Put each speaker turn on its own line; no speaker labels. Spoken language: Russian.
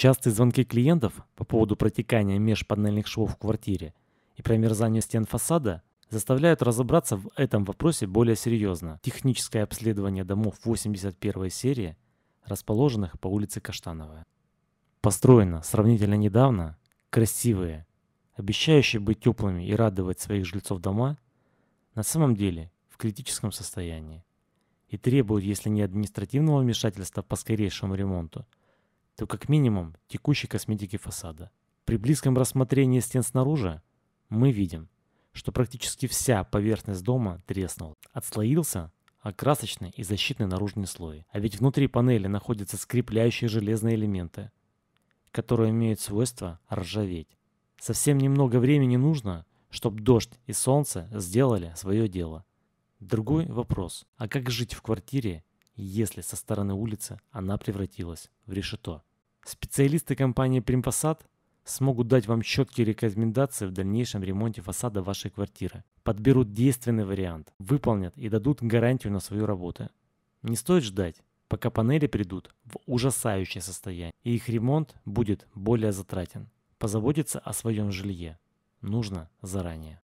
Частые звонки клиентов по поводу протекания межпанельных швов в квартире и промерзания стен фасада заставляют разобраться в этом вопросе более серьезно. Техническое обследование домов 81 серии, расположенных по улице Каштановая. Построено сравнительно недавно, красивые, обещающие быть теплыми и радовать своих жильцов дома, на самом деле в критическом состоянии и требуют, если не административного вмешательства по скорейшему ремонту – то как минимум текущей косметики фасада. При близком рассмотрении стен снаружи мы видим, что практически вся поверхность дома треснула. Отслоился окрасочный и защитный наружный слой. А ведь внутри панели находятся скрепляющие железные элементы, которые имеют свойство ржаветь. Совсем немного времени нужно, чтобы дождь и солнце сделали свое дело. Другой вопрос. А как жить в квартире, если со стороны улицы она превратилась в решето? Специалисты компании «Примфасад» смогут дать вам четкие рекомендации в дальнейшем ремонте фасада вашей квартиры. Подберут действенный вариант, выполнят и дадут гарантию на свою работу. Не стоит ждать, пока панели придут в ужасающее состояние, и их ремонт будет более затратен. Позаботиться о своем жилье нужно заранее.